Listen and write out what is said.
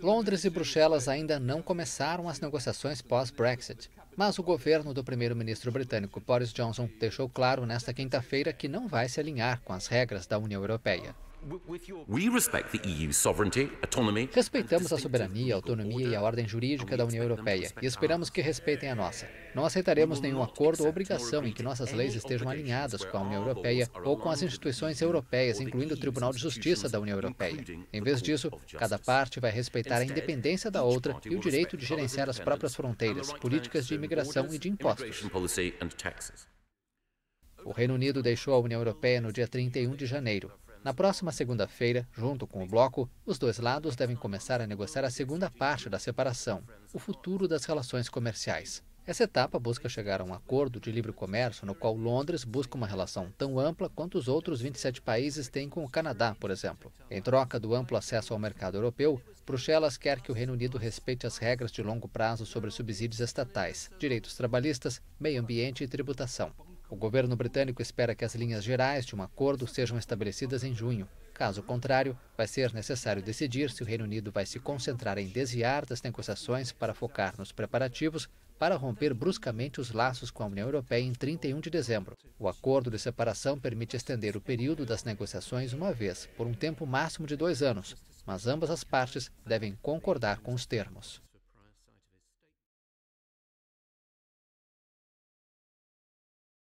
Londres e Bruxelas ainda não começaram as negociações pós-Brexit, mas o governo do primeiro-ministro britânico Boris Johnson deixou claro nesta quinta-feira que não vai se alinhar com as regras da União Europeia. Respeitamos a soberania, a autonomia e a ordem jurídica da União Europeia e esperamos que respeitem a nossa. Não aceitaremos nenhum acordo ou obrigação em que nossas leis estejam alinhadas com a União Europeia ou com as instituições europeias, incluindo o Tribunal de Justiça da União Europeia. Em vez disso, cada parte vai respeitar a independência da outra e o direito de gerenciar as próprias fronteiras, políticas de imigração e de impostos. O Reino Unido deixou a União Europeia no dia 31 de janeiro. Na próxima segunda-feira, junto com o bloco, os dois lados devem começar a negociar a segunda parte da separação, o futuro das relações comerciais. Essa etapa busca chegar a um acordo de livre comércio no qual Londres busca uma relação tão ampla quanto os outros 27 países têm com o Canadá, por exemplo. Em troca do amplo acesso ao mercado europeu, Bruxelas quer que o Reino Unido respeite as regras de longo prazo sobre subsídios estatais, direitos trabalhistas, meio ambiente e tributação. O governo britânico espera que as linhas gerais de um acordo sejam estabelecidas em junho. Caso contrário, vai ser necessário decidir se o Reino Unido vai se concentrar em desviar das negociações para focar nos preparativos para romper bruscamente os laços com a União Europeia em 31 de dezembro. O acordo de separação permite estender o período das negociações uma vez, por um tempo máximo de dois anos, mas ambas as partes devem concordar com os termos.